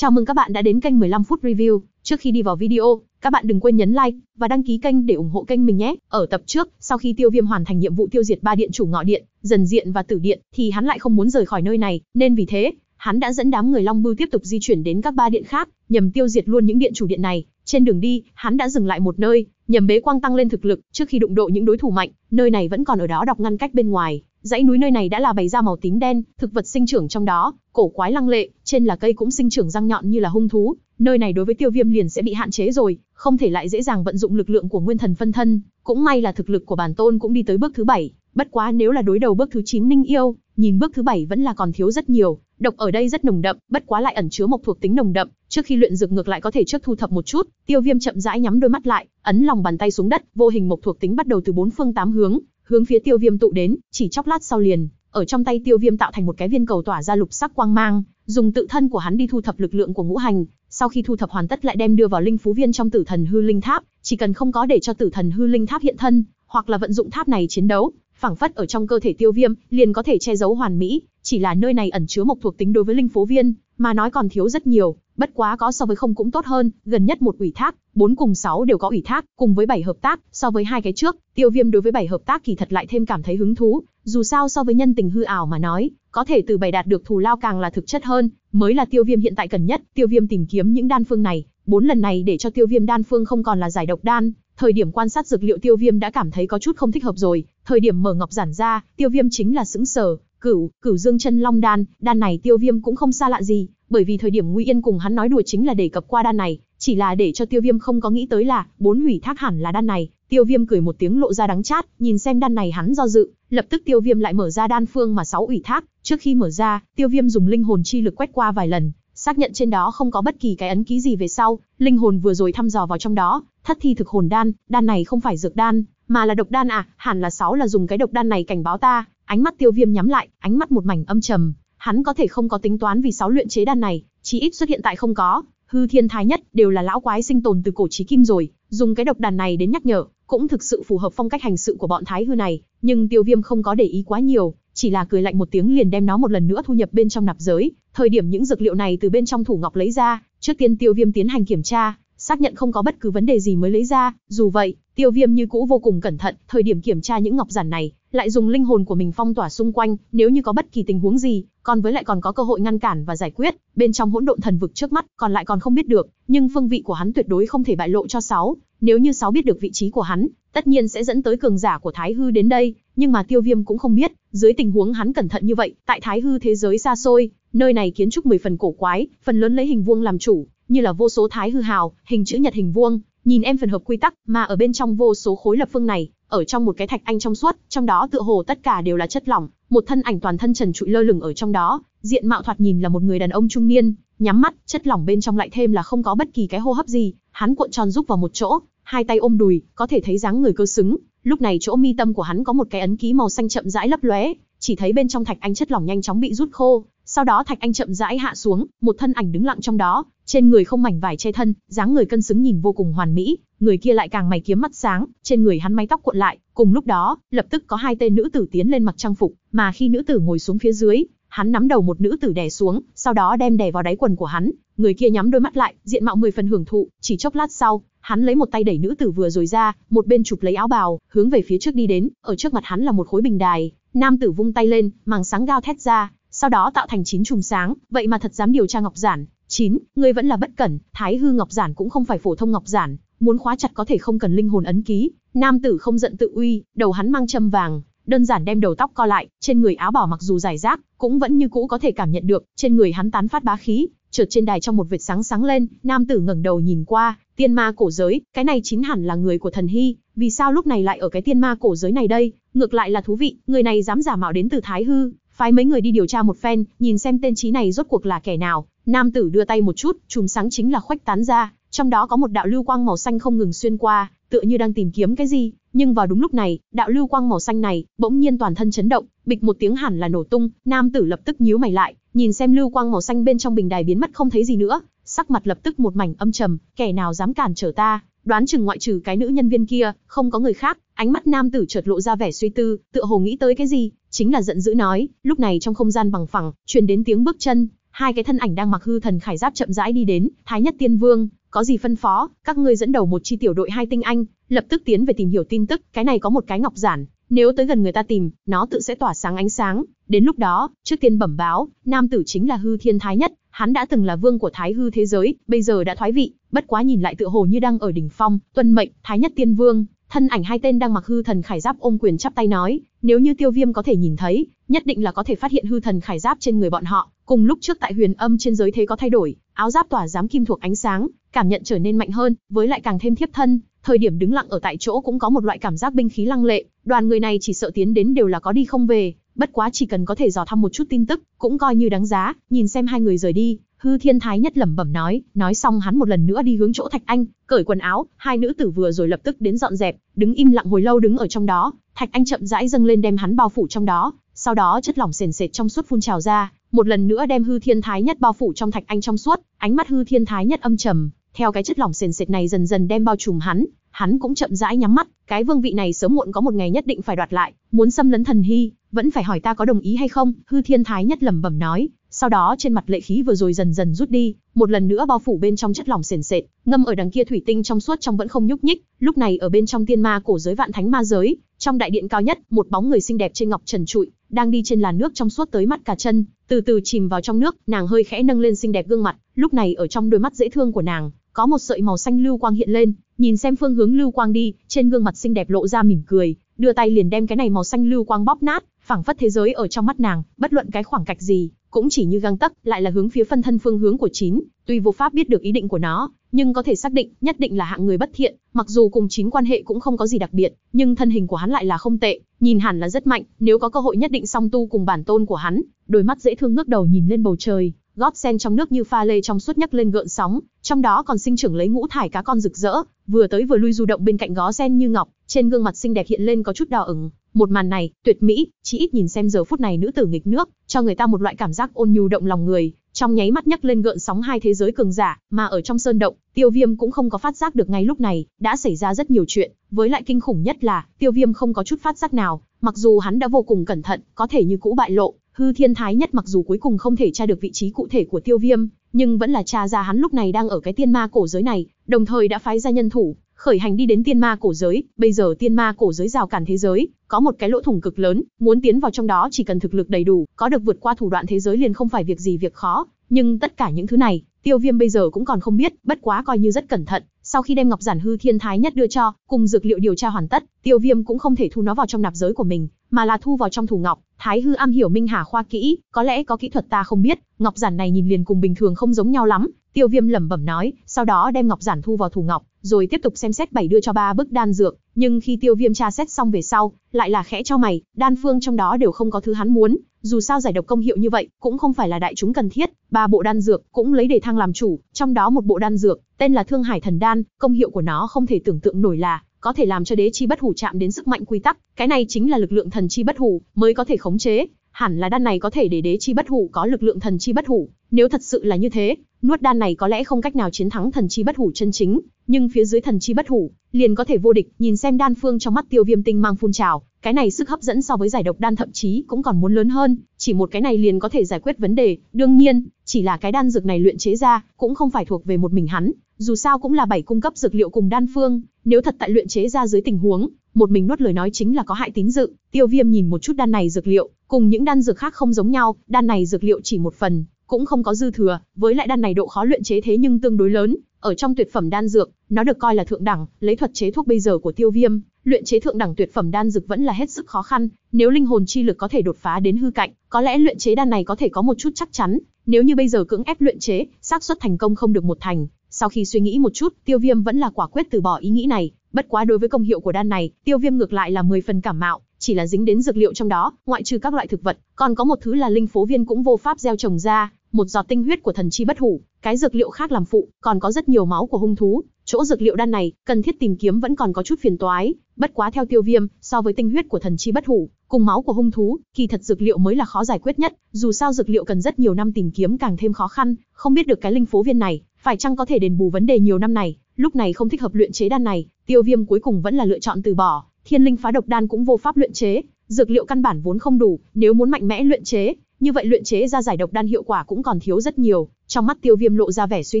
Chào mừng các bạn đã đến kênh 15 phút review. Trước khi đi vào video, các bạn đừng quên nhấn like và đăng ký kênh để ủng hộ kênh mình nhé. Ở tập trước, sau khi Tiêu Viêm hoàn thành nhiệm vụ tiêu diệt ba điện chủ ngọ điện, dần diện và tử điện, thì hắn lại không muốn rời khỏi nơi này, nên vì thế, hắn đã dẫn đám người Long Bưu tiếp tục di chuyển đến các ba điện khác, nhằm tiêu diệt luôn những điện chủ điện này, trên đường đi, hắn đã dừng lại một nơi, nhằm bế quang tăng lên thực lực, trước khi đụng độ những đối thủ mạnh, nơi này vẫn còn ở đó đọc ngăn cách bên ngoài. Dãy núi nơi này đã là bày ra màu tím đen, thực vật sinh trưởng trong đó, cổ quái lăng lệ, trên là cây cũng sinh trưởng răng nhọn như là hung thú, nơi này đối với Tiêu Viêm liền sẽ bị hạn chế rồi, không thể lại dễ dàng vận dụng lực lượng của nguyên thần phân thân, cũng may là thực lực của bản tôn cũng đi tới bước thứ bảy, bất quá nếu là đối đầu bước thứ 9 Ninh Yêu, nhìn bước thứ bảy vẫn là còn thiếu rất nhiều, Độc ở đây rất nồng đậm, bất quá lại ẩn chứa một thuộc tính nồng đậm, trước khi luyện dược ngược lại có thể trước thu thập một chút. Tiêu Viêm chậm rãi nhắm đôi mắt lại, ấn lòng bàn tay xuống đất, vô hình một thuộc tính bắt đầu từ bốn phương tám hướng, hướng phía Tiêu Viêm tụ đến, chỉ chốc lát sau liền, ở trong tay Tiêu Viêm tạo thành một cái viên cầu tỏa ra lục sắc quang mang, dùng tự thân của hắn đi thu thập lực lượng của ngũ hành, sau khi thu thập hoàn tất lại đem đưa vào linh phú viên trong Tử Thần hư linh tháp, chỉ cần không có để cho Tử Thần hư linh tháp hiện thân, hoặc là vận dụng tháp này chiến đấu, phảng phất ở trong cơ thể tiêu viêm liền có thể che giấu hoàn mỹ chỉ là nơi này ẩn chứa một thuộc tính đối với linh phố viên, mà nói còn thiếu rất nhiều, bất quá có so với không cũng tốt hơn, gần nhất một ủy thác, 4 cùng 6 đều có ủy thác, cùng với 7 hợp tác, so với hai cái trước, Tiêu Viêm đối với 7 hợp tác kỳ thật lại thêm cảm thấy hứng thú, dù sao so với nhân tình hư ảo mà nói, có thể từ 7 đạt được thù lao càng là thực chất hơn, mới là Tiêu Viêm hiện tại cần nhất, Tiêu Viêm tìm kiếm những đan phương này, bốn lần này để cho Tiêu Viêm đan phương không còn là giải độc đan, thời điểm quan sát dược liệu Tiêu Viêm đã cảm thấy có chút không thích hợp rồi, thời điểm mở ngọc giản ra, Tiêu Viêm chính là sững sờ, Cửu, Cửu Dương chân long đan, đan này Tiêu Viêm cũng không xa lạ gì, bởi vì thời điểm Ngụy Yên cùng hắn nói đùa chính là đề cập qua đan này, chỉ là để cho Tiêu Viêm không có nghĩ tới là bốn hủy thác hẳn là đan này. Tiêu Viêm cười một tiếng lộ ra đắng chát, nhìn xem đan này hắn do dự, lập tức Tiêu Viêm lại mở ra đan phương mà sáu ủy thác, trước khi mở ra, Tiêu Viêm dùng linh hồn chi lực quét qua vài lần, xác nhận trên đó không có bất kỳ cái ấn ký gì về sau, linh hồn vừa rồi thăm dò vào trong đó, thất thi thực hồn đan, đan này không phải dược đan, mà là độc đan à, hẳn là sáu là dùng cái độc đan này cảnh báo ta, Ánh mắt Tiêu Viêm nhắm lại, ánh mắt một mảnh âm trầm, hắn có thể không có tính toán vì sáu luyện chế đan này, chí ít xuất hiện tại không có, hư thiên thái nhất đều là lão quái sinh tồn từ cổ chí kim rồi, dùng cái độc đàn này đến nhắc nhở, cũng thực sự phù hợp phong cách hành sự của bọn thái hư này, nhưng Tiêu Viêm không có để ý quá nhiều, chỉ là cười lạnh một tiếng liền đem nó một lần nữa thu nhập bên trong nạp giới, thời điểm những dược liệu này từ bên trong thủ ngọc lấy ra, trước tiên Tiêu Viêm tiến hành kiểm tra, xác nhận không có bất cứ vấn đề gì mới lấy ra. Dù vậy, tiêu viêm như cũ vô cùng cẩn thận, thời điểm kiểm tra những ngọc giản này, lại dùng linh hồn của mình phong tỏa xung quanh, nếu như có bất kỳ tình huống gì, còn với lại còn có cơ hội ngăn cản và giải quyết, bên trong hỗn độn thần vực trước mắt, còn lại còn không biết được, nhưng phương vị của hắn tuyệt đối không thể bại lộ cho sáu, nếu như sáu biết được vị trí của hắn, tất nhiên sẽ dẫn tới cường giả của Thái Hư đến đây, nhưng mà Tiêu Viêm cũng không biết, dưới tình huống hắn cẩn thận như vậy, tại Thái Hư thế giới xa xôi, nơi này kiến trúc mười phần cổ quái, phần lớn lấy hình vuông làm chủ, như là vô số thái hư hào, hình chữ nhật hình vuông, nhìn em phần hợp quy tắc, mà ở bên trong vô số khối lập phương này, ở trong một cái thạch anh trong suốt, trong đó tựa hồ tất cả đều là chất lỏng, một thân ảnh toàn thân trần trụi lơ lửng ở trong đó, diện mạo thoạt nhìn là một người đàn ông trung niên, nhắm mắt, chất lỏng bên trong lại thêm là không có bất kỳ cái hô hấp gì, hắn cuộn tròn rúc vào một chỗ, hai tay ôm đùi, có thể thấy dáng người cơ xứng, lúc này chỗ mi tâm của hắn có một cái ấn ký màu xanh chậm rãi lấp lóe, chỉ thấy bên trong thạch anh chất lỏng nhanh chóng bị rút khô, sau đó thạch anh chậm rãi hạ xuống, một thân ảnh đứng lặng trong đó, trên người không mảnh vải che thân, dáng người cân xứng nhìn vô cùng hoàn mỹ, người kia lại càng mày kiếm mắt sáng, trên người hắn mái tóc cuộn lại, cùng lúc đó, lập tức có hai tên nữ tử tiến lên mặc trang phục, mà khi nữ tử ngồi xuống phía dưới, hắn nắm đầu một nữ tử đè xuống, sau đó đem đè vào đáy quần của hắn, người kia nhắm đôi mắt lại, diện mạo mười phần hưởng thụ, chỉ chốc lát sau, hắn lấy một tay đẩy nữ tử vừa rồi ra, một bên chụp lấy áo bào, hướng về phía trước đi đến, ở trước mặt hắn là một khối bình đài, nam tử vung tay lên, màng sáng gao thét ra, sau đó tạo thành chín chùm sáng, vậy mà thật dám điều tra Ngọc Giản, 9. Ngươi vẫn là bất cẩn, Thái Hư Ngọc Giản cũng không phải phổ thông Ngọc Giản, muốn khóa chặt có thể không cần linh hồn ấn ký. Nam tử không giận tự uy, đầu hắn mang châm vàng, đơn giản đem đầu tóc co lại, trên người áo bảo mặc dù giải rác, cũng vẫn như cũ có thể cảm nhận được, trên người hắn tán phát bá khí, chợt trên đài trong một vệt sáng sáng lên, nam tử ngẩng đầu nhìn qua, tiên ma cổ giới, cái này chính hẳn là người của thần hy, vì sao lúc này lại ở cái tiên ma cổ giới này đây, ngược lại là thú vị, người này dám giả mạo đến từ Thái Hư, phái mấy người đi điều tra một phen, nhìn xem tên trí này rốt cuộc là kẻ nào, Nam tử đưa tay một chút, chùm sáng chính là khoách tán ra, trong đó có một đạo lưu quang màu xanh không ngừng xuyên qua, tựa như đang tìm kiếm cái gì, nhưng vào đúng lúc này, đạo lưu quang màu xanh này bỗng nhiên toàn thân chấn động, bịch một tiếng hẳn là nổ tung, nam tử lập tức nhíu mày lại, nhìn xem lưu quang màu xanh bên trong bình đài biến mất không thấy gì nữa, sắc mặt lập tức một mảnh âm trầm, kẻ nào dám cản trở ta, đoán chừng ngoại trừ cái nữ nhân viên kia, không có người khác. Ánh mắt nam tử chợt lộ ra vẻ suy tư, tựa hồ nghĩ tới cái gì, chính là giận dữ nói, lúc này trong không gian bằng phẳng, truyền đến tiếng bước chân, hai cái thân ảnh đang mặc hư thần khải giáp chậm rãi đi đến, Thái Nhất Tiên Vương, có gì phân phó, các ngươi dẫn đầu một chi tiểu đội hai tinh anh, lập tức tiến về tìm hiểu tin tức, cái này có một cái ngọc giản, nếu tới gần người ta tìm, nó tự sẽ tỏa sáng ánh sáng, đến lúc đó, trước tiên bẩm báo, nam tử chính là hư thiên thái nhất, hắn đã từng là vương của thái hư thế giới, bây giờ đã thoái vị, bất quá nhìn lại tựa hồ như đang ở đỉnh phong, tuân mệnh, thái nhất tiên vương, Thân ảnh hai tên đang mặc hư thần khải giáp ôm quyền chắp tay nói, nếu như Tiêu Viêm có thể nhìn thấy, nhất định là có thể phát hiện hư thần khải giáp trên người bọn họ, cùng lúc trước tại huyền âm trên giới thế có thay đổi, áo giáp tỏa giám kim thuộc ánh sáng, cảm nhận trở nên mạnh hơn, với lại càng thêm thiếp thân, thời điểm đứng lặng ở tại chỗ cũng có một loại cảm giác binh khí lăng lệ, đoàn người này chỉ sợ tiến đến đều là có đi không về, bất quá chỉ cần có thể dò thăm một chút tin tức, cũng coi như đáng giá, nhìn xem hai người rời đi, Hư Thiên Thái nhất lẩm bẩm nói, nói xong hắn một lần nữa đi hướng chỗ Thạch Anh, cởi quần áo, hai nữ tử vừa rồi lập tức đến dọn dẹp, đứng im lặng hồi lâu đứng ở trong đó, Thạch Anh chậm rãi dâng lên đem hắn bao phủ trong đó, sau đó chất lỏng sền sệt trong suốt phun trào ra, một lần nữa đem Hư Thiên Thái nhất bao phủ trong Thạch Anh trong suốt, ánh mắt Hư Thiên Thái nhất âm trầm, theo cái chất lỏng sền sệt này dần dần đem bao trùm hắn, hắn cũng chậm rãi nhắm mắt, cái vương vị này sớm muộn có một ngày nhất định phải đoạt lại, muốn xâm lấn thần hy, vẫn phải hỏi ta có đồng ý hay không, hư thiên thái nhất lẩm bẩm nói, sau đó trên mặt lệ khí vừa rồi dần dần rút đi, một lần nữa bao phủ bên trong chất lỏng sền sệt, ngâm ở đằng kia thủy tinh trong suốt trong vẫn không nhúc nhích. Lúc này ở bên trong tiên ma cổ giới vạn thánh ma giới, trong đại điện cao nhất, một bóng người xinh đẹp trên ngọc trần trụi, đang đi trên làn nước trong suốt tới mắt cả chân, từ từ chìm vào trong nước, nàng hơi khẽ nâng lên xinh đẹp gương mặt, lúc này ở trong đôi mắt dễ thương của nàng, có một sợi màu xanh lưu quang hiện lên, nhìn xem phương hướng lưu quang đi, trên gương mặt xinh đẹp lộ ra mỉm cười, đưa tay liền đem cái này màu xanh lưu quang bóp nát, phảng phất thế giới ở trong mắt nàng, bất luận cái khoảng cách gì, cũng chỉ như găng tấc, lại là hướng phía phân thân phương hướng của chín, tuy vô pháp biết được ý định của nó, nhưng có thể xác định, nhất định là hạng người bất thiện, mặc dù cùng chín quan hệ cũng không có gì đặc biệt, nhưng thân hình của hắn lại là không tệ, nhìn hẳn là rất mạnh, nếu có cơ hội nhất định song tu cùng bản tôn của hắn, đôi mắt dễ thương ngước đầu nhìn lên bầu trời, gót sen trong nước như pha lê trong suốt nhấc lên gợn sóng, trong đó còn sinh trưởng lấy ngũ thải cá con rực rỡ, vừa tới vừa lui du động bên cạnh gó sen như ngọc, trên gương mặt xinh đẹp hiện lên có chút đỏ ửng, một màn này, tuyệt mỹ, chỉ ít nhìn xem giờ phút này nữ tử nghịch nước, cho người ta một loại cảm giác ôn nhu động lòng người, trong nháy mắt nhấc lên gợn sóng hai thế giới cường giả, mà ở trong sơn động, Tiêu Viêm cũng không có phát giác được ngay lúc này, đã xảy ra rất nhiều chuyện, với lại kinh khủng nhất là, Tiêu Viêm không có chút phát giác nào, mặc dù hắn đã vô cùng cẩn thận, có thể như cũ bại lộ, hư thiên thái nhất mặc dù cuối cùng không thể tra được vị trí cụ thể của Tiêu Viêm, nhưng vẫn là tra ra hắn lúc này đang ở cái tiên ma cổ giới này, đồng thời đã phái ra nhân thủ, khởi hành đi đến tiên ma cổ giới, bây giờ tiên ma cổ giới rào cản thế giới, có một cái lỗ thủng cực lớn, muốn tiến vào trong đó chỉ cần thực lực đầy đủ, có được vượt qua thủ đoạn thế giới liền không phải việc gì việc khó, nhưng tất cả những thứ này, Tiêu Viêm bây giờ cũng còn không biết, bất quá coi như rất cẩn thận, sau khi đem ngọc giản hư thiên thái nhất đưa cho, cùng dược liệu điều tra hoàn tất, Tiêu Viêm cũng không thể thu nó vào trong nạp giới của mình, mà là thu vào trong thủ ngọc, Thái hư am hiểu minh hà khoa kỹ, có lẽ có kỹ thuật ta không biết, ngọc giản này nhìn liền cùng bình thường không giống nhau lắm, Tiêu Viêm lẩm bẩm nói, sau đó đem ngọc giản thu vào thủ ngọc, rồi tiếp tục xem xét bảy đưa cho ba bức đan dược, nhưng khi Tiêu Viêm tra xét xong về sau, lại là khẽ cho mày, đan phương trong đó đều không có thứ hắn muốn, dù sao giải độc công hiệu như vậy cũng không phải là đại chúng cần thiết, ba bộ đan dược cũng lấy để thăng làm chủ, trong đó một bộ đan dược tên là Thương Hải Thần Đan, công hiệu của nó không thể tưởng tượng nổi là có thể làm cho đế chi bất hủ chạm đến sức mạnh quy tắc, cái này chính là lực lượng thần chi bất hủ mới có thể khống chế, hẳn là đan này có thể để đế chi bất hủ có lực lượng thần chi bất hủ, nếu thật sự là như thế, nuốt đan này có lẽ không cách nào chiến thắng thần chi bất hủ chân chính, nhưng phía dưới thần chi bất hủ, liền có thể vô địch, nhìn xem đan phương trong mắt Tiêu Viêm tinh mang phun trào, cái này sức hấp dẫn so với giải độc đan thậm chí cũng còn muốn lớn hơn, chỉ một cái này liền có thể giải quyết vấn đề, đương nhiên, chỉ là cái đan dược này luyện chế ra, cũng không phải thuộc về một mình hắn, dù sao cũng là bảy cung cấp dược liệu cùng đan phương, nếu thật tại luyện chế ra dưới tình huống, một mình nuốt lời nói chính là có hại tín dự. Tiêu Viêm nhìn một chút đan này dược liệu, cùng những đan dược khác không giống nhau, đan này dược liệu chỉ một phần, cũng không có dư thừa, với lại đan này độ khó luyện chế thế nhưng tương đối lớn, ở trong tuyệt phẩm đan dược, nó được coi là thượng đẳng, lấy thuật chế thuốc bây giờ của Tiêu Viêm, luyện chế thượng đẳng tuyệt phẩm đan dược vẫn là hết sức khó khăn, nếu linh hồn chi lực có thể đột phá đến hư cảnh, có lẽ luyện chế đan này có thể có một chút chắc chắn, nếu như bây giờ cưỡng ép luyện chế, xác suất thành công không được một thành, sau khi suy nghĩ một chút, Tiêu Viêm vẫn là quả quyết từ bỏ ý nghĩ này, bất quá đối với công hiệu của đan này, Tiêu Viêm ngược lại là 10 phần cảm mạo, chỉ là dính đến dược liệu trong đó, ngoại trừ các loại thực vật, còn có một thứ là linh phố viên cũng vô pháp gieo trồng ra, một giọt tinh huyết của thần chi bất hủ, cái dược liệu khác làm phụ, còn có rất nhiều máu của hung thú, chỗ dược liệu đan này, cần thiết tìm kiếm vẫn còn có chút phiền toái, bất quá theo Tiêu Viêm, so với tinh huyết của thần chi bất hủ, cùng máu của hung thú, kỳ thật dược liệu mới là khó giải quyết nhất, dù sao dược liệu cần rất nhiều năm tìm kiếm càng thêm khó khăn, không biết được cái linh phố viên này, phải chăng có thể đền bù vấn đề nhiều năm này, lúc này không thích hợp luyện chế đan này, Tiêu Viêm cuối cùng vẫn là lựa chọn từ bỏ, Thiên Linh Phá Độc Đan cũng vô pháp luyện chế, dược liệu căn bản vốn không đủ, nếu muốn mạnh mẽ luyện chế, như vậy luyện chế ra giải độc đan hiệu quả cũng còn thiếu rất nhiều. Trong mắt Tiêu Viêm lộ ra vẻ suy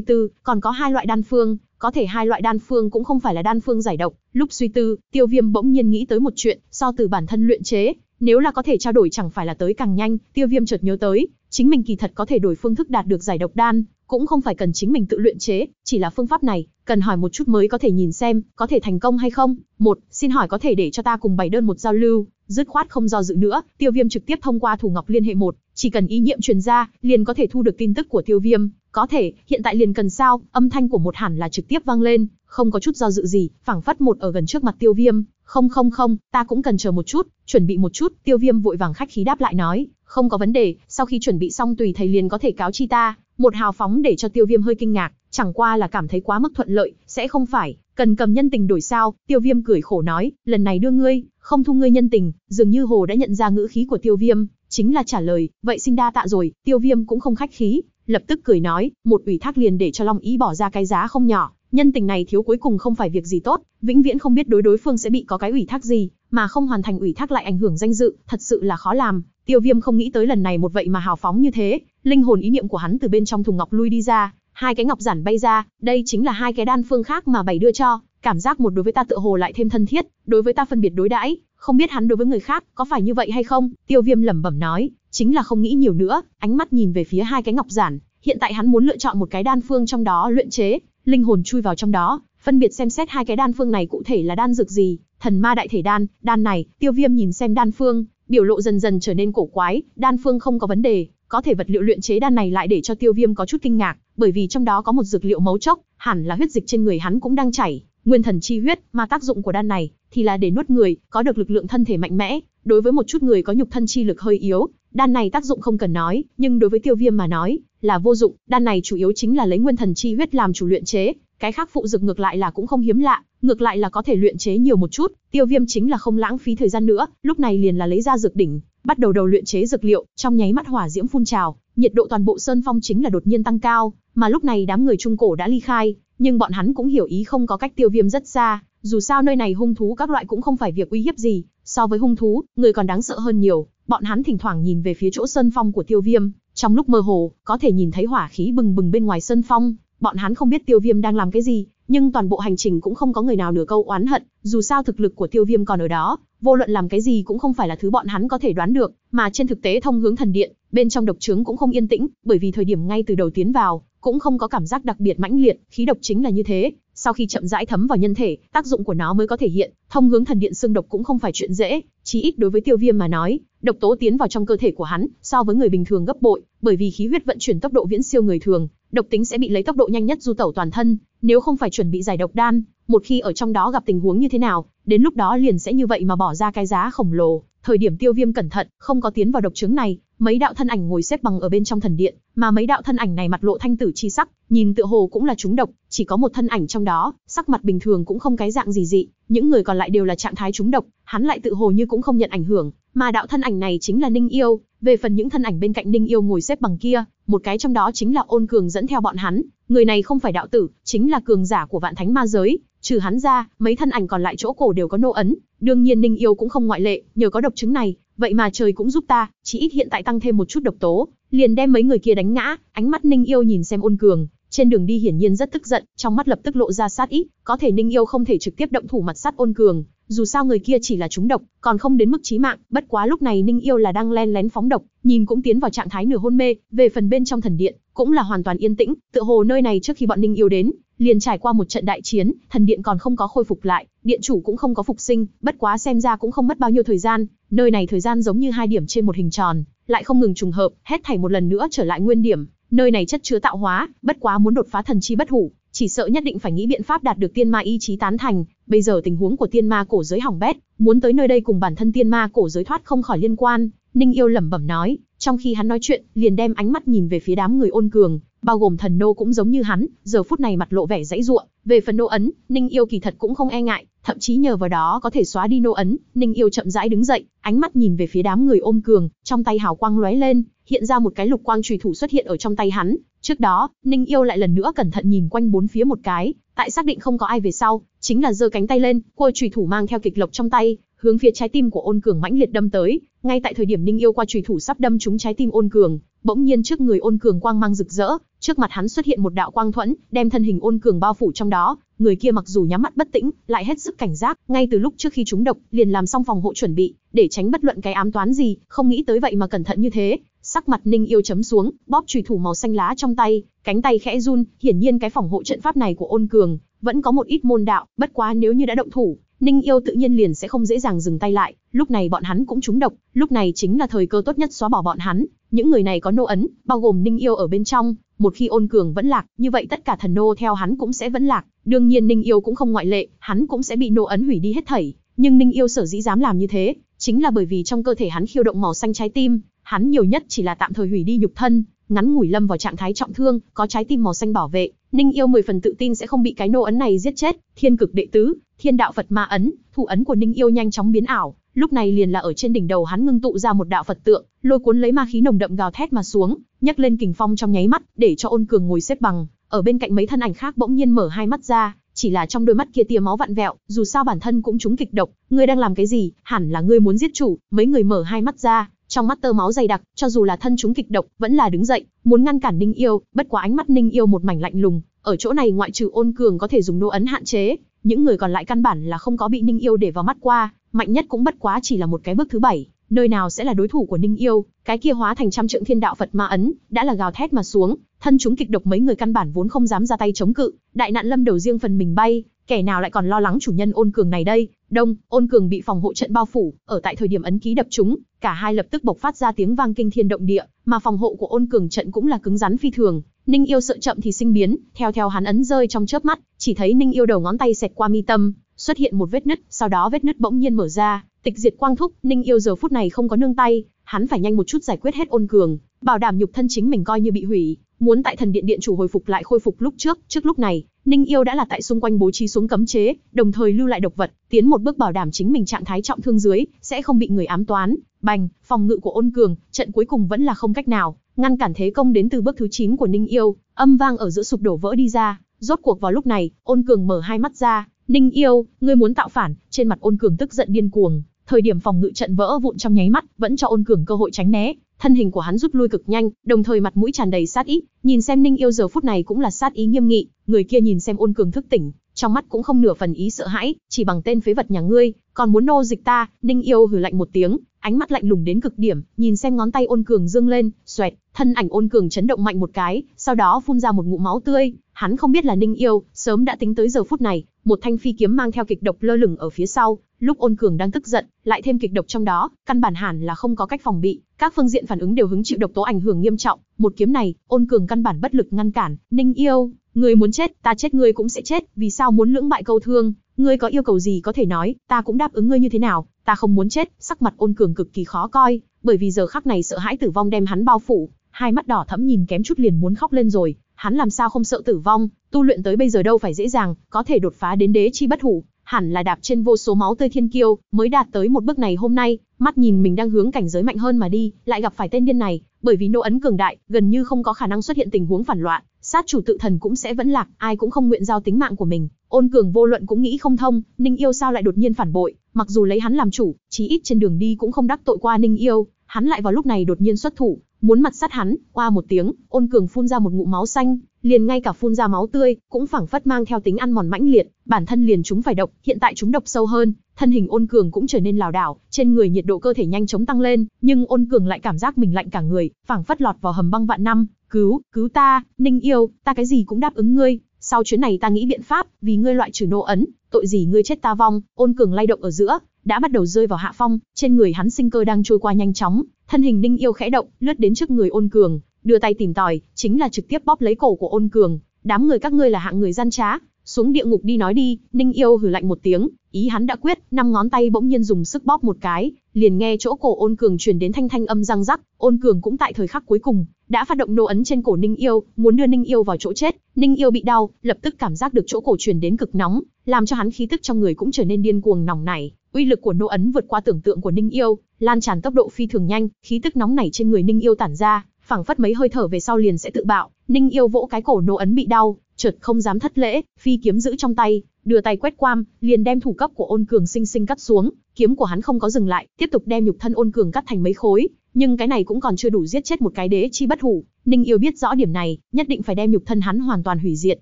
tư, còn có hai loại đan phương, có thể hai loại đan phương cũng không phải là đan phương giải độc. Lúc suy tư, Tiêu Viêm bỗng nhiên nghĩ tới một chuyện, so từ bản thân luyện chế, nếu là có thể trao đổi chẳng phải là tới càng nhanh, Tiêu Viêm chợt nhớ tới, chính mình kỳ thật có thể đổi phương thức đạt được giải độc đan, cũng không phải cần chính mình tự luyện chế, chỉ là phương pháp này, cần hỏi một chút mới có thể nhìn xem, có thể thành công hay không. Một, xin hỏi có thể để cho ta cùng bảy đơn một giao lưu, dứt khoát không do dự nữa, Tiêu Viêm trực tiếp thông qua thủ ngọc liên hệ một, chỉ cần ý niệm truyền ra, liền có thể thu được tin tức của Tiêu Viêm. Có thể, hiện tại liền cần sao? Âm thanh của một hẳn là trực tiếp vang lên, không có chút do dự gì, phảng phất một ở gần trước mặt Tiêu Viêm. Không không không, ta cũng cần chờ một chút, chuẩn bị một chút. Tiêu Viêm vội vàng khách khí đáp lại nói, không có vấn đề, sau khi chuẩn bị xong tùy thầy liền có thể cáo chi ta. Một hào phóng để cho tiêu viêm hơi kinh ngạc, chẳng qua là cảm thấy quá mức thuận lợi, sẽ không phải, cần cầm nhân tình đổi sao, tiêu viêm cười khổ nói, lần này đưa ngươi, không thu ngươi nhân tình, dường như hồ đã nhận ra ngữ khí của tiêu viêm, chính là trả lời, vậy xin đa tạ rồi, tiêu viêm cũng không khách khí, lập tức cười nói, một ủy thác liền để cho Long Ý bỏ ra cái giá không nhỏ, nhân tình này thiếu cuối cùng không phải việc gì tốt, vĩnh viễn không biết đối đối phương sẽ bị có cái ủy thác gì, mà không hoàn thành ủy thác lại ảnh hưởng danh dự, thật sự là khó làm. Tiêu Viêm không nghĩ tới lần này một vậy mà hào phóng như thế, linh hồn ý niệm của hắn từ bên trong thùng ngọc lui đi ra, hai cái ngọc giản bay ra, đây chính là hai cái đan phương khác mà bảy đưa cho, cảm giác một đối với ta tựa hồ lại thêm thân thiết, đối với ta phân biệt đối đãi, không biết hắn đối với người khác có phải như vậy hay không? Tiêu Viêm lẩm bẩm nói, chính là không nghĩ nhiều nữa, ánh mắt nhìn về phía hai cái ngọc giản, hiện tại hắn muốn lựa chọn một cái đan phương trong đó luyện chế, linh hồn chui vào trong đó, Phân biệt xem xét hai cái đan phương này cụ thể là đan dược gì, thần ma đại thể đan, đan này, Tiêu Viêm nhìn xem đan phương, biểu lộ dần dần trở nên cổ quái, đan phương không có vấn đề, có thể vật liệu luyện chế đan này lại để cho Tiêu Viêm có chút kinh ngạc, bởi vì trong đó có một dược liệu mấu chốc, hẳn là huyết dịch trên người hắn cũng đang chảy, nguyên thần chi huyết, mà tác dụng của đan này thì là để nuốt người, có được lực lượng thân thể mạnh mẽ, đối với một chút người có nhục thân chi lực hơi yếu, đan này tác dụng không cần nói, nhưng đối với Tiêu Viêm mà nói, là vô dụng, đan này chủ yếu chính là lấy nguyên thần chi huyết làm chủ luyện chế, cái khác phụ dược ngược lại là cũng không hiếm lạ, ngược lại là có thể luyện chế nhiều một chút, Tiêu Viêm chính là không lãng phí thời gian nữa, lúc này liền là lấy ra dược đỉnh, bắt đầu đầu luyện chế dược liệu, trong nháy mắt hỏa diễm phun trào, nhiệt độ toàn bộ sơn phong chính là đột nhiên tăng cao, mà lúc này đám người trung cổ đã ly khai, nhưng bọn hắn cũng hiểu ý không có cách Tiêu Viêm rất xa, dù sao nơi này hung thú các loại cũng không phải việc uy hiếp gì, so với hung thú, người còn đáng sợ hơn nhiều, bọn hắn thỉnh thoảng nhìn về phía chỗ sơn phong của Tiêu Viêm, trong lúc mơ hồ, có thể nhìn thấy hỏa khí bừng bừng bên ngoài sơn phong, Bọn hắn không biết tiêu viêm đang làm cái gì, nhưng toàn bộ hành trình cũng không có người nào nửa câu oán hận, dù sao thực lực của tiêu viêm còn ở đó, vô luận làm cái gì cũng không phải là thứ bọn hắn có thể đoán được, mà trên thực tế thông hướng thần điện, bên trong độc trướng cũng không yên tĩnh, bởi vì thời điểm ngay từ đầu tiến vào, cũng không có cảm giác đặc biệt mãnh liệt, khí độc chính là như thế, sau khi chậm rãi thấm vào nhân thể, tác dụng của nó mới có thể hiện, thông hướng thần điện xương độc cũng không phải chuyện dễ, chí ít đối với Tiêu Viêm mà nói, độc tố tiến vào trong cơ thể của hắn, so với người bình thường gấp bội, bởi vì khí huyết vận chuyển tốc độ viễn siêu người thường, độc tính sẽ bị lấy tốc độ nhanh nhất du tẩu toàn thân, nếu không phải chuẩn bị giải độc đan, một khi ở trong đó gặp tình huống như thế nào, Đến lúc đó liền sẽ như vậy mà bỏ ra cái giá khổng lồ. Thời điểm tiêu viêm cẩn thận, không có tiến vào độc trứng này, mấy đạo thân ảnh ngồi xếp bằng ở bên trong thần điện, mà mấy đạo thân ảnh này mặt lộ thanh tử chi sắc, nhìn tựa hồ cũng là chúng độc, chỉ có một thân ảnh trong đó, sắc mặt bình thường cũng không cái dạng gì dị, những người còn lại đều là trạng thái chúng độc, hắn lại tự hồ như cũng không nhận ảnh hưởng, mà đạo thân ảnh này chính là Ninh Yêu, về phần những thân ảnh bên cạnh Ninh Yêu ngồi xếp bằng kia, một cái trong đó chính là Ôn Cường dẫn theo bọn hắn, người này không phải đạo tử, chính là cường giả của Vạn Thánh Ma giới, trừ hắn ra, mấy thân ảnh còn lại chỗ cổ đều đều có nô ấn, đương nhiên Ninh Yêu cũng không ngoại lệ, nhờ có độc chứng này, vậy mà trời cũng giúp ta, chỉ ít hiện tại tăng thêm một chút độc tố, liền đem mấy người kia đánh ngã, ánh mắt Ninh Yêu nhìn xem Ôn Cường, trên đường đi hiển nhiên rất tức giận, trong mắt lập tức lộ ra sát ý, có thể Ninh Yêu không thể trực tiếp động thủ mặt sát Ôn Cường, dù sao người kia chỉ là trúng độc, còn không đến mức chí mạng, bất quá lúc này Ninh Yêu là đang len lén phóng độc, nhìn cũng tiến vào trạng thái nửa hôn mê, về phần bên trong thần điện, cũng là hoàn toàn yên tĩnh, tựa hồ nơi này trước khi bọn Ninh Yêu đến, liền trải qua một trận đại chiến, thần điện còn không có khôi phục lại, điện chủ cũng không có phục sinh, bất quá xem ra cũng không mất bao nhiêu thời gian, nơi này thời gian giống như hai điểm trên một hình tròn, lại không ngừng trùng hợp, hết thảy một lần nữa trở lại nguyên điểm, nơi này chất chứa tạo hóa, bất quá muốn đột phá thần chi bất hủ, chỉ sợ nhất định phải nghĩ biện pháp đạt được tiên ma ý chí tán thành, bây giờ tình huống của tiên ma cổ giới hỏng bét, muốn tới nơi đây cùng bản thân tiên ma cổ giới thoát không khỏi liên quan, Ninh Yêu lẩm bẩm nói, trong khi hắn nói chuyện, liền đem ánh mắt nhìn về phía đám người ôn cường, bao gồm thần nô cũng giống như hắn, giờ phút này mặt lộ vẻ dãy ruộng, về phần nô ấn, Ninh Yêu kỳ thật cũng không e ngại, thậm chí nhờ vào đó có thể xóa đi nô ấn, Ninh Yêu chậm rãi đứng dậy, ánh mắt nhìn về phía đám người ôm cường, trong tay hào quang lóe lên, hiện ra một cái lục quang chùy thủ xuất hiện ở trong tay hắn, Trước đó, Ninh Yêu lại lần nữa cẩn thận nhìn quanh bốn phía một cái, tại xác định không có ai về sau, chính là giơ cánh tay lên, côi chùy thủ mang theo kịch lộc trong tay, hướng phía trái tim của Ôn Cường mãnh liệt đâm tới, ngay tại thời điểm Ninh Yêu qua chùy thủ sắp đâm trúng trái tim Ôn Cường, bỗng nhiên trước người Ôn Cường quang mang rực rỡ, trước mặt hắn xuất hiện một đạo quang thuẫn, đem thân hình Ôn Cường bao phủ trong đó, người kia mặc dù nhắm mắt bất tĩnh, lại hết sức cảnh giác, ngay từ lúc trước khi chúng độc, liền làm xong phòng hộ chuẩn bị, để tránh bất luận cái ám toán gì, không nghĩ tới vậy mà cẩn thận như thế, sắc mặt Ninh Yêu chấm xuống, bóp chùy thủ màu xanh lá trong tay, cánh tay khẽ run, hiển nhiên cái phòng hộ trận pháp này của Ôn Cường vẫn có một ít môn đạo, bất quá nếu như đã động thủ, Ninh Yêu tự nhiên liền sẽ không dễ dàng dừng tay lại, lúc này bọn hắn cũng trúng độc, lúc này chính là thời cơ tốt nhất xóa bỏ bọn hắn, những người này có nô ấn, bao gồm Ninh Yêu ở bên trong, một khi Ôn Cường vẫn lạc, như vậy tất cả thần nô theo hắn cũng sẽ vẫn lạc, đương nhiên Ninh Yêu cũng không ngoại lệ, hắn cũng sẽ bị nô ấn hủy đi hết thảy, nhưng Ninh Yêu sở dĩ dám làm như thế, chính là bởi vì trong cơ thể hắn khiêu động màu xanh trái tim, hắn nhiều nhất chỉ là tạm thời hủy đi nhục thân, ngắn ngủi lâm vào trạng thái trọng thương, có trái tim màu xanh bảo vệ, Ninh Yêu mười phần tự tin sẽ không bị cái nô ấn này giết chết, Thiên Cực đệ tứ, Thiên Đạo Phật Ma ấn, thủ ấn của Ninh Yêu nhanh chóng biến ảo, lúc này liền là ở trên đỉnh đầu hắn ngưng tụ ra một đạo Phật tượng, lôi cuốn lấy ma khí nồng đậm gào thét mà xuống, nhấc lên kình phong trong nháy mắt, để cho Ôn Cường ngồi xếp bằng, ở bên cạnh mấy thân ảnh khác bỗng nhiên mở hai mắt ra, chỉ là trong đôi mắt kia tia máu vặn vẹo, dù sao bản thân cũng trúng kịch độc, ngươi đang làm cái gì, hẳn là ngươi muốn giết chủ, mấy người mở hai mắt ra, trong mắt tơ máu dày đặc, cho dù là thân chúng kịch độc, vẫn là đứng dậy, muốn ngăn cản Ninh Yêu, bất quá ánh mắt Ninh Yêu một mảnh lạnh lùng, ở chỗ này ngoại trừ Ôn Cường có thể dùng nô ấn hạn chế, những người còn lại căn bản là không có bị Ninh Yêu để vào mắt qua, mạnh nhất cũng bất quá chỉ là một cái bước thứ bảy, nơi nào sẽ là đối thủ của Ninh Yêu, cái kia hóa thành trăm trượng thiên đạo Phật ma ấn, đã là gào thét mà xuống, thân chúng kịch độc mấy người căn bản vốn không dám ra tay chống cự, đại nạn lâm đầu riêng phần mình bay, kẻ nào lại còn lo lắng chủ nhân ôn cường này đây đông ôn cường bị phòng hộ trận bao phủ ở tại thời điểm ấn ký đập chúng cả hai lập tức bộc phát ra tiếng vang kinh thiên động địa mà phòng hộ của ôn cường trận cũng là cứng rắn phi thường ninh yêu sợ chậm thì sinh biến theo theo hắn ấn rơi trong chớp mắt chỉ thấy ninh yêu đầu ngón tay xẹt qua mi tâm xuất hiện một vết nứt sau đó vết nứt bỗng nhiên mở ra tịch diệt quang thúc ninh yêu giờ phút này không có nương tay hắn phải nhanh một chút giải quyết hết ôn cường bảo đảm nhục thân chính mình coi như bị hủy Muốn tại thần điện điện chủ hồi phục lại khôi phục lúc trước, trước lúc này, Ninh Yêu đã là tại xung quanh bố trí xuống cấm chế, đồng thời lưu lại độc vật, tiến một bước bảo đảm chính mình trạng thái trọng thương dưới sẽ không bị người ám toán. Bành, phòng ngự của Ôn Cường, trận cuối cùng vẫn là không cách nào ngăn cản thế công đến từ bước thứ 9 của Ninh Yêu, âm vang ở giữa sụp đổ vỡ đi ra. Rốt cuộc vào lúc này, Ôn Cường mở hai mắt ra, "Ninh Yêu, ngươi muốn tạo phản?" Trên mặt Ôn Cường tức giận điên cuồng, Thời điểm phòng ngự trận vỡ vụn trong nháy mắt, vẫn cho ôn cường cơ hội tránh né, thân hình của hắn rút lui cực nhanh, đồng thời mặt mũi tràn đầy sát ý, nhìn xem Ninh Yêu giờ phút này cũng là sát ý nghiêm nghị, người kia nhìn xem ôn cường thức tỉnh, trong mắt cũng không nửa phần ý sợ hãi, chỉ bằng tên phế vật nhà ngươi, còn muốn nô dịch ta, Ninh Yêu hừ lạnh một tiếng, ánh mắt lạnh lùng đến cực điểm, nhìn xem ngón tay ôn cường dương lên, xoẹt, Thân ảnh ôn cường chấn động mạnh một cái, sau đó phun ra một ngụm máu tươi. Hắn không biết là Ninh Yêu, sớm đã tính tới giờ phút này, một thanh phi kiếm mang theo kịch độc lơ lửng ở phía sau. Lúc ôn cường đang tức giận, lại thêm kịch độc trong đó, căn bản hẳn là không có cách phòng bị. Các phương diện phản ứng đều hứng chịu độc tố ảnh hưởng nghiêm trọng. Một kiếm này, ôn cường căn bản bất lực ngăn cản. Ninh Yêu, người muốn chết, ta chết người cũng sẽ chết. Vì sao muốn lưỡng bại câu thương? Ngươi có yêu cầu gì có thể nói, ta cũng đáp ứng ngươi như thế nào. Ta không muốn chết. Sắc mặt ôn cường cực kỳ khó coi, bởi vì giờ khắc này sợ hãi tử vong đem hắn bao phủ, hai mắt đỏ thẫm nhìn kém chút liền muốn khóc lên rồi, hắn làm sao không sợ tử vong, tu luyện tới bây giờ đâu phải dễ dàng, có thể đột phá đến đế chi bất hủ, hẳn là đạp trên vô số máu tươi thiên kiêu, mới đạt tới một bước này hôm nay, mắt nhìn mình đang hướng cảnh giới mạnh hơn mà đi, lại gặp phải tên điên này, bởi vì nô ấn cường đại, gần như không có khả năng xuất hiện tình huống phản loạn, sát chủ tự thần cũng sẽ vẫn lạc, ai cũng không nguyện giao tính mạng của mình, ôn cường vô luận cũng nghĩ không thông, Ninh Yêu sao lại đột nhiên phản bội, mặc dù lấy hắn làm chủ, chí ít trên đường đi cũng không đắc tội qua Ninh Yêu, hắn lại vào lúc này đột nhiên xuất thủ, muốn mặt sát hắn, qua một tiếng, ôn cường phun ra một ngụm máu xanh, liền ngay cả phun ra máu tươi, cũng phảng phất mang theo tính ăn mòn mãnh liệt, bản thân liền chúng phải độc, hiện tại chúng độc sâu hơn, thân hình ôn cường cũng trở nên lảo đảo, trên người nhiệt độ cơ thể nhanh chóng tăng lên, nhưng ôn cường lại cảm giác mình lạnh cả người, phảng phất lọt vào hầm băng vạn năm, cứu, cứu ta, Ninh yêu, ta cái gì cũng đáp ứng ngươi, sau chuyến này ta nghĩ biện pháp, vì ngươi loại trừ nô ấn, tội gì ngươi chết ta vong, ôn cường lay động ở giữa, đã bắt đầu rơi vào hạ phong, trên người hắn sinh cơ đang trôi qua nhanh chóng, thân hình Ninh Yêu khẽ động, lướt đến trước người Ôn Cường, đưa tay tìm tòi, chính là trực tiếp bóp lấy cổ của Ôn Cường, đám người các ngươi là hạng người gian trá, xuống địa ngục đi nói đi, Ninh Yêu hừ lạnh một tiếng, ý hắn đã quyết, năm ngón tay bỗng nhiên dùng sức bóp một cái, liền nghe chỗ cổ Ôn Cường truyền đến thanh thanh âm răng rắc, Ôn Cường cũng tại thời khắc cuối cùng, đã phát động nô ấn trên cổ Ninh Yêu, muốn đưa Ninh Yêu vào chỗ chết, Ninh Yêu bị đau, lập tức cảm giác được chỗ cổ truyền đến cực nóng, làm cho hắn khí tức trong người cũng trở nên điên cuồng nòng nảy. Uy lực của nô ấn vượt qua tưởng tượng của Ninh Yêu, lan tràn tốc độ phi thường nhanh, khí tức nóng nảy trên người Ninh Yêu tản ra, phảng phất mấy hơi thở về sau liền sẽ tự bạo, Ninh yêu vỗ cái cổ nô ấn bị đau, chợt không dám thất lễ, phi kiếm giữ trong tay, đưa tay quét quam, liền đem thủ cấp của ôn cường sinh sinh cắt xuống, kiếm của hắn không có dừng lại, tiếp tục đem nhục thân ôn cường cắt thành mấy khối, nhưng cái này cũng còn chưa đủ giết chết một cái đế chi bất hủ, Ninh yêu biết rõ điểm này, nhất định phải đem nhục thân hắn hoàn toàn hủy diệt,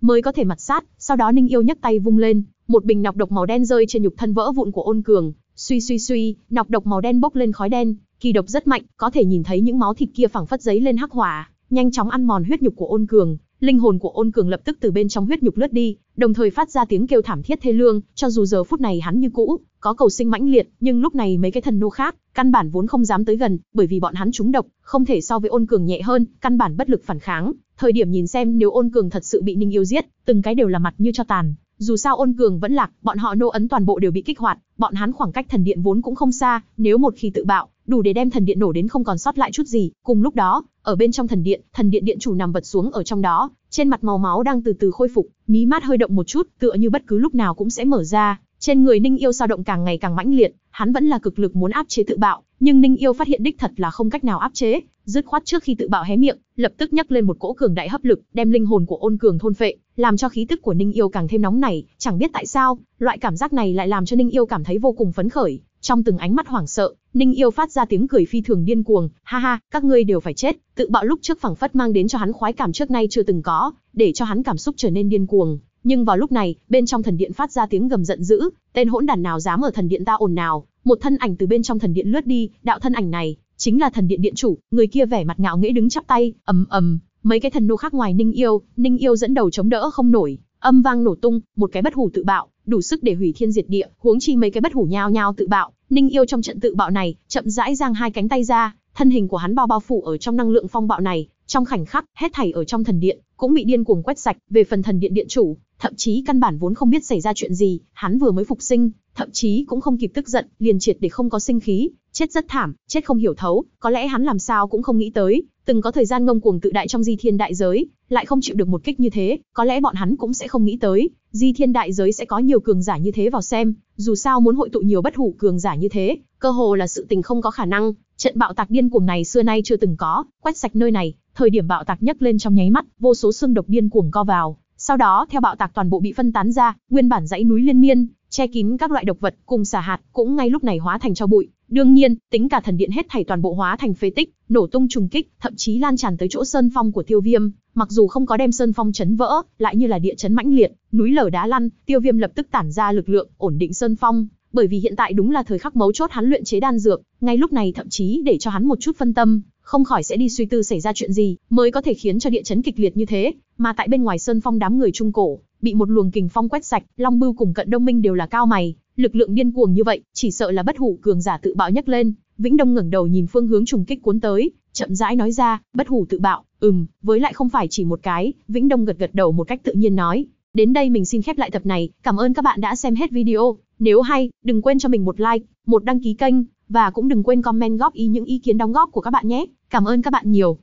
mới có thể mặt sát, sau đó Ninh yêu nhấc tay vung lên, một bình nọc độc màu đen rơi trên nhục thân vỡ vụn của ôn cường, suy suy suy, nọc độc màu đen bốc lên khói đen, kỳ độc rất mạnh, có thể nhìn thấy những máu thịt kia phảng phất giấy lên hắc hỏa nhanh chóng ăn mòn huyết nhục của ôn cường, linh hồn của ôn cường lập tức từ bên trong huyết nhục lướt đi, đồng thời phát ra tiếng kêu thảm thiết thê lương, cho dù giờ phút này hắn như cũ, có cầu sinh mãnh liệt, nhưng lúc này mấy cái thần nô khác, căn bản vốn không dám tới gần, bởi vì bọn hắn trúng độc, không thể so với ôn cường nhẹ hơn, căn bản bất lực phản kháng, thời điểm nhìn xem nếu ôn cường thật sự bị ninh yêu giết, từng cái đều là mặt như cho tàn. Dù sao ôn cường vẫn lạc, bọn họ nô ấn toàn bộ đều bị kích hoạt, bọn hắn khoảng cách thần điện vốn cũng không xa, nếu một khi tự bạo, đủ để đem thần điện nổ đến không còn sót lại chút gì, cùng lúc đó, ở bên trong thần điện, thần điện điện chủ nằm vật xuống ở trong đó, trên mặt màu máu đang từ từ khôi phục, mí mắt hơi động một chút, tựa như bất cứ lúc nào cũng sẽ mở ra. Trên người Ninh Yêu dao động càng ngày càng mãnh liệt, hắn vẫn là cực lực muốn áp chế tự bạo, nhưng Ninh Yêu phát hiện đích thật là không cách nào áp chế, dứt khoát trước khi tự bạo hé miệng, lập tức nhấc lên một cỗ cường đại hấp lực, đem linh hồn của Ôn Cường thôn phệ, làm cho khí tức của Ninh Yêu càng thêm nóng nảy, chẳng biết tại sao, loại cảm giác này lại làm cho Ninh Yêu cảm thấy vô cùng phấn khởi, trong từng ánh mắt hoảng sợ, Ninh Yêu phát ra tiếng cười phi thường điên cuồng, ha ha, các ngươi đều phải chết, tự bạo lúc trước phẳng phất mang đến cho hắn khoái cảm trước nay chưa từng có, để cho hắn cảm xúc trở nên điên cuồng. Nhưng vào lúc này, bên trong thần điện phát ra tiếng gầm giận dữ, tên hỗn đàn nào dám ở thần điện ta ồn nào, một thân ảnh từ bên trong thần điện lướt đi, đạo thân ảnh này chính là thần điện điện chủ, người kia vẻ mặt ngạo nghễ đứng chắp tay, ầm ầm, mấy cái thần nô khác ngoài Ninh Yêu, Ninh Yêu dẫn đầu chống đỡ không nổi, âm vang nổ tung, một cái bất hủ tự bạo, đủ sức để hủy thiên diệt địa, huống chi mấy cái bất hủ nhao nhao tự bạo, Ninh Yêu trong trận tự bạo này, chậm rãi giang hai cánh tay ra, thân hình của hắn bao bao phủ ở trong năng lượng phong bạo này, trong khoảnh khắc, hết thảy ở trong thần điện cũng bị điên cuồng quét sạch, về phần thần điện điện chủ, thậm chí căn bản vốn không biết xảy ra chuyện gì, hắn vừa mới phục sinh, thậm chí cũng không kịp tức giận, liền triệt để không có sinh khí, chết rất thảm, chết không hiểu thấu, có lẽ hắn làm sao cũng không nghĩ tới, từng có thời gian ngông cuồng tự đại trong Di Thiên đại giới, lại không chịu được một kích như thế, có lẽ bọn hắn cũng sẽ không nghĩ tới, Di Thiên đại giới sẽ có nhiều cường giả như thế vào xem, dù sao muốn hội tụ nhiều bất hủ cường giả như thế, cơ hồ là sự tình không có khả năng, trận bạo tạc điên cuồng này xưa nay chưa từng có, quét sạch nơi này, thời điểm bạo tạc nhấc lên trong nháy mắt, vô số xương độc điên cuồng co vào, sau đó theo bạo tạc toàn bộ bị phân tán ra, nguyên bản dãy núi liên miên, che kín các loại độc vật cùng xả hạt cũng ngay lúc này hóa thành cho bụi, Đương nhiên, tính cả thần điện hết thảy toàn bộ hóa thành phế tích, nổ tung trùng kích, thậm chí lan tràn tới chỗ sơn phong của Tiêu Viêm, mặc dù không có đem sơn phong chấn vỡ, lại như là địa chấn mãnh liệt, núi lở đá lăn, Tiêu Viêm lập tức tản ra lực lượng, ổn định sơn phong, bởi vì hiện tại đúng là thời khắc mấu chốt hắn luyện chế đan dược, ngay lúc này thậm chí để cho hắn một chút phân tâm, không khỏi sẽ đi suy tư xảy ra chuyện gì mới có thể khiến cho địa chấn kịch liệt như thế, mà tại bên ngoài sơn phong đám người trung cổ, bị một luồng kình phong quét sạch, Long Bưu cùng cận Đông Minh đều là cao mày, lực lượng điên cuồng như vậy, chỉ sợ là bất hủ cường giả tự bạo nhấc lên. Vĩnh Đông ngẩng đầu nhìn phương hướng trùng kích cuốn tới, chậm rãi nói ra, bất hủ tự bạo, ừm, với lại không phải chỉ một cái, Vĩnh Đông gật gật đầu một cách tự nhiên nói, đến đây mình xin khép lại tập này, cảm ơn các bạn đã xem hết video, nếu hay, đừng quên cho mình một like, một đăng ký kênh, và cũng đừng quên comment góp ý những ý kiến đóng góp của các bạn nhé. Cảm ơn các bạn nhiều.